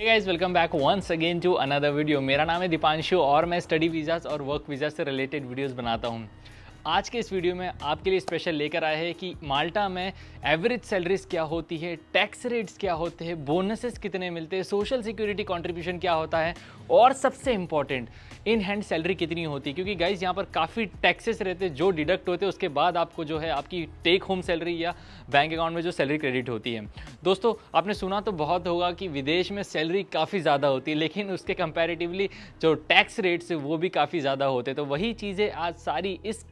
hey welcome back once again to another video मेरा नाम है दीपांशु और मैं स्टडी वीज़ाज़ और वर्क वीज़ा से रिलेटेड वीडियोस बनाता हूँ आज के इस वीडियो में आपके लिए स्पेशल लेकर आए हैं कि माल्टा में एवरेज सैलरीज क्या होती है टैक्स रेट्स क्या होते हैं बोनसेस कितने मिलते हैं सोशल सिक्योरिटी कंट्रीब्यूशन क्या होता है और सबसे इंपॉर्टेंट इन हैंड सैलरी कितनी होती है क्योंकि गाइज यहाँ पर काफ़ी टैक्सेस रहते जो डिडक्ट होते उसके बाद आपको जो है आपकी टेक होम सैलरी या बैंक अकाउंट में जो सैलरी क्रेडिट होती है दोस्तों आपने सुना तो बहुत होगा कि विदेश में सैलरी काफ़ी ज़्यादा होती है लेकिन उसके कंपेरेटिवली जो टैक्स रेट्स वो भी काफ़ी ज़्यादा होते तो वही चीज़ें आज सारी इस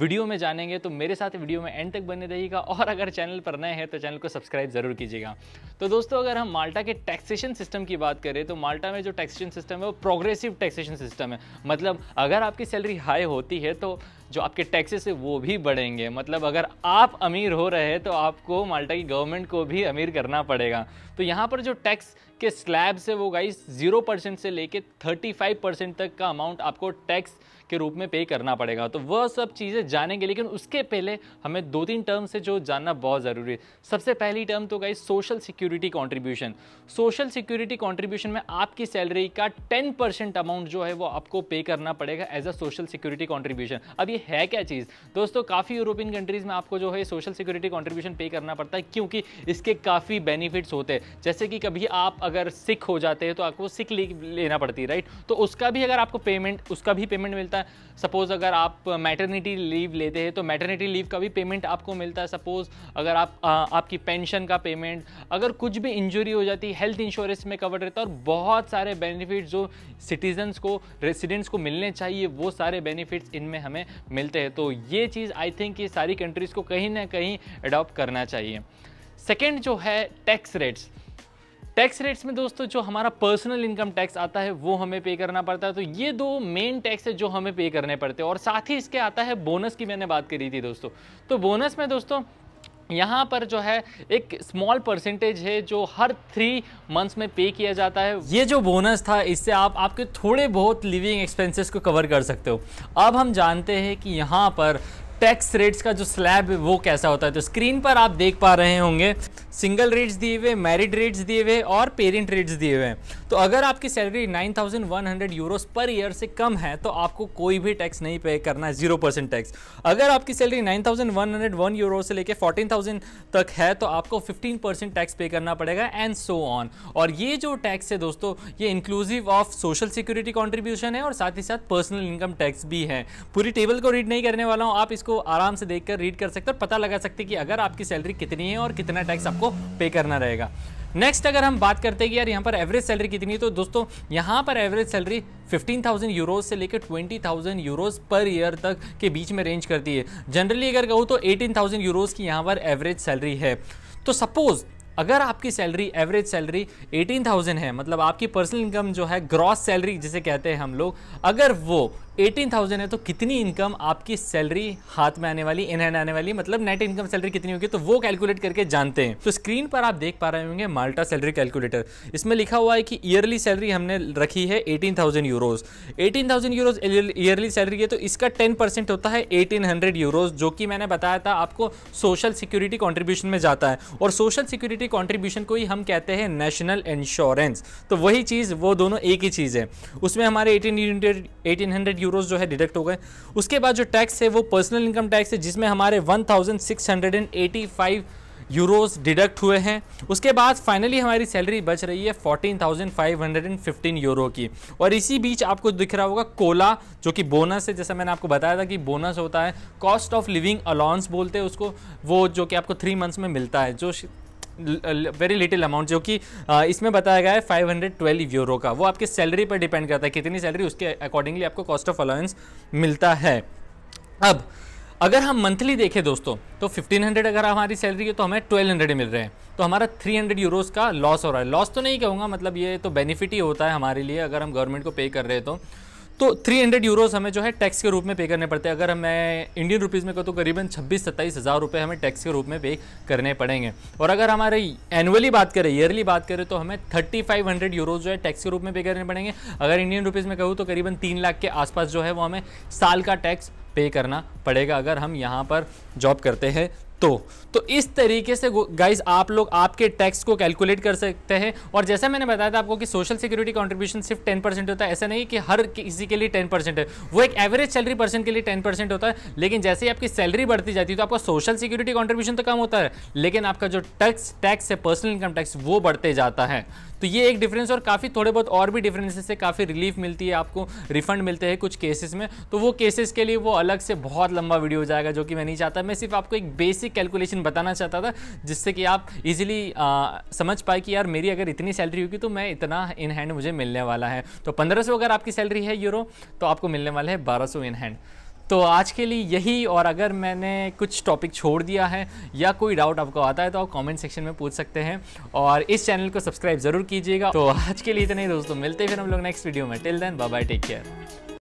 वीडियो में जानेंगे तो मेरे साथ वीडियो में एंड तक बने रहिएगा और अगर चैनल पर नए हैं तो चैनल को सब्सक्राइब ज़रूर कीजिएगा तो दोस्तों अगर हम माल्टा के टैक्सेशन सिस्टम की बात करें तो माल्टा में जो टैक्सेशन सिस्टम है वो प्रोग्रेसिव टैक्सेशन सिस्टम है मतलब अगर आपकी सैलरी हाई होती है तो जो आपके टैक्सेस है वो भी बढ़ेंगे मतलब अगर आप अमीर हो रहे हैं तो आपको माल्टा की गवर्नमेंट को भी अमीर करना पड़ेगा तो यहाँ पर जो टैक्स के स्लैब्स है वो गाइस जीरो परसेंट से लेके थर्टी फाइव परसेंट तक का अमाउंट आपको टैक्स के रूप में पे करना पड़ेगा तो वह सब चीज़ें जानेंगे लेकिन उसके पहले हमें दो तीन टर्म से जो जानना बहुत ज़रूरी है सबसे पहली टर्म तो guys social security contribution social security contribution में आपकी सैलरी का टेन परसेंट अमाउंट जो है वो आपको पे करना पड़ेगा as a social security contribution अब ये है क्या चीज़ दोस्तों काफ़ी यूरोपियन कंट्रीज़ में आपको जो है सोशल सिक्योरिटी कॉन्ट्रीब्यूशन पे करना पड़ता है क्योंकि इसके काफ़ी बेनिफिट्स होते हैं जैसे कि कभी आप अगर सिख हो जाते हैं तो आपको सिक लेना पड़ती है राइट तो उसका भी अगर आपको पेमेंट उसका भी पेमेंट मिलता है सपोज़ अगर आप मैटर्निटी लीव लेते हैं तो मैटर्निटी लीव का भी पेमेंट आपको मिलता है सपोज़ अगर आप आ, आपकी पेंशन का पेमेंट अगर कुछ भी इंजरी हो जाती है हेल्थ इंश्योरेंस में कवर रहता है और बहुत सारे बेनिफिट्स जो सिटीजन्स को रेसिडेंट्स को मिलने चाहिए वो सारे बेनिफिट्स इनमें हमें मिलते हैं तो ये चीज़ आई थिंक ये सारी कंट्रीज़ को कहीं ना कहीं अडॉप्ट करना चाहिए सेकेंड जो है टैक्स रेट्स टैक्स रेट्स में दोस्तों जो हमारा पर्सनल इनकम टैक्स आता है वो हमें पे करना पड़ता है तो ये दो मेन टैक्स है जो हमें पे करने पड़ते हैं और साथ ही इसके आता है बोनस की मैंने बात करी थी दोस्तों तो बोनस में दोस्तों यहाँ पर जो है एक स्मॉल परसेंटेज है जो हर थ्री मंथ्स में पे किया जाता है ये जो बोनस था इससे आप आपके थोड़े बहुत लिविंग एक्सपेंसेस को कवर कर सकते हो अब हम जानते हैं कि यहाँ पर टैक्स रेट्स का जो स्लैब है वो कैसा होता है तो स्क्रीन पर आप देख पा रहे होंगे सिंगल रेट्स दिए हुए मैरिड रेट्स दिए हुए और पेरेंट रेट्स दिए हुए हैं तो अगर आपकी सैलरी 9100 यूरोस पर ईयर से कम है तो आपको कोई भी टैक्स नहीं पे करना है जीरो परसेंट टैक्स अगर आपकी सैलरी 9101 यूरो से लेकर 14000 तक है तो आपको 15 परसेंट टैक्स पे करना पड़ेगा एंड सो ऑन और ये जो टैक्स है दोस्तों ये inclusive of social security contribution है और साथ ही साथ पर्सनल इनकम टैक्स भी है पूरी टेबल को रीड नहीं करने वाला हूँ आप इसको को आराम से देख कर रीड कर सकते हैं पता लगा सकते हैं कि अगर आपकी सैलरी कितनी है और कितना टैक्स आपको पे करना रहेगा नेक्स्ट अगर हम बात करते हैं कि यार यहाँ पर एवरेज सैलरी कितनी है तो दोस्तों यहाँ पर एवरेज सैलरी 15,000 यूरोस से लेकर 20,000 यूरोस पर ईयर तक के बीच में रेंज करती है जनरली अगर कहूँ तो 18,000 यूरोस की यहाँ पर एवरेज सैलरी है तो सपोज़ अगर आपकी सैलरी एवरेज सैलरी 18,000 है मतलब आपकी पर्सनल इनकम जो है ग्रॉस सैलरी जिसे कहते हैं हम लोग अगर वो एटीन थाउजेंड है तो कितनी इनकम आपकी सैलरी हाथ में आने वाली इन हैंड आने वाली मतलब नेट इनकम सैलरी कितनी होगी तो वो कैलकुलेट करके जानते हैं तो स्क्रीन पर आप देख पा रहे होंगे माल्टा सैलरी कैलकुलेटर इसमें लिखा हुआ है कि ईयरली सैलरी हमने रखी है eighteen thousand euros eighteen thousand euros yearly salary है तो इसका टेन होता है एटीन हंड्रेड यूरोज जो कि मैंने बताया था आपको सोशल सिक्योरिटी कॉन्ट्रीब्यूशन में जाता है और सोशल सिक्योरिटी कॉन्ट्रीब्यूशन को ही हम कहते हैं नेशनल इंश्योरेंस तो वही चीज़ वो दोनों एक ही चीज़ है उसमें हमारे एटीन एटीन हंड्रेड यूरोज जो है डिडक्ट हो गए उसके बाद जो टैक्स है वो पर्सनल इनकम टैक्स है जिसमें हमारे one thousand six hundred and eighty five euros deduct हुए हैं उसके बाद फाइनली हमारी सैलरी बच रही है 14,515 यूरो की और इसी बीच आपको दिख रहा होगा कोला जो कि बोनस है जैसा मैंने आपको बताया था कि बोनस होता है कॉस्ट ऑफ लिविंग अलाउंस बोलते हैं उसको वो जो कि आपको थ्री मंथ्स में मिलता है जो वेरी लिटिल अमाउंट जो कि इसमें बताया गया है 512 यूरो का वो आपके सैलरी पर डिपेंड करता है कितनी सैलरी उसके अकॉर्डिंगली आपको कॉस्ट ऑफ अलाउंस मिलता है अब अगर हम मंथली देखें दोस्तों तो 1500 अगर हमारी सैलरी है तो हमें 1200 मिल रहे हैं तो हमारा 300 हंड्रेड यूरोज़ का लॉस हो रहा है लॉस तो नहीं कहूँगा मतलब ये तो बेनिफिट ही होता है हमारे लिए अगर हम गवर्नमेंट को पे कर रहे हैं तो तो 300 यूरोज हमें जो है टैक्स के रूप में पे करने पड़ते हैं अगर मैं इंडियन रुपीज़ में कहूँ तो करीबन छब्बीस सत्ताईस हज़ार रुपये हमें टैक्स के रूप में पे करने पड़ेंगे और अगर हमारे एनुअली बात करें ईयरली बात करें तो हमें थर्टी फाइव हंड्रेड यूरोज जो है टैक्स के रूप में पे करने पड़ेंगे अगर इंडियन रुपीज़ में कहूँ तो करीबन तीन लाख के आसपास जो है वो हमें साल का टैक्स पे करना पड़ेगा अगर हम यहाँ पर जॉब करते हैं तो तो इस तरीके से गाइज आप लोग आपके टैक्स को कैलकुलेट कर सकते हैं और जैसा मैंने बताया था आपको कि सोशल सिक्योरिटी कंट्रीब्यूशन सिर्फ टेन परसेंट होता है ऐसा नहीं कि हर किसी के लिए टेन परसेंट है वो एक एवरेज सैलरी पर्सन के लिए टेन परसेंट होता है लेकिन जैसे ही आपकी सैलरी बढ़ती जाती है तो आपका सोशल सिक्योरिटी कॉन्ट्रीब्यूशन तो कम होता है लेकिन आपका जो टैक्स टैक्स है पर्सनल इनकम टैक्स वो बढ़ते जाता है तो ये एक डिफरेंस और काफ़ी थोड़े बहुत और भी डिफरेंसेस से काफ़ी रिलीफ मिलती है आपको रिफंड मिलते हैं कुछ केसेस में तो वो केसेस के लिए वो अलग से बहुत लंबा वीडियो हो जाएगा जो कि मैं नहीं चाहता मैं सिर्फ आपको एक बेसिक बेसिक कैलकुलेशन बताना चाहता था जिससे कि आप इजीली समझ पाए कि यार मेरी अगर इतनी सैलरी होगी तो मैं इतना इन हैंड मुझे मिलने वाला है तो पंद्रह अगर आपकी सैलरी है यूरो तो आपको मिलने वाला है बारह इन हैंड तो आज के लिए यही और अगर मैंने कुछ टॉपिक छोड़ दिया है या कोई डाउट आपको आता है तो आप कमेंट सेक्शन में पूछ सकते हैं और इस चैनल को सब्सक्राइब ज़रूर कीजिएगा तो आज के लिए इतने ही दोस्तों मिलते हैं फिर हम लोग नेक्स्ट वीडियो में till then bye take care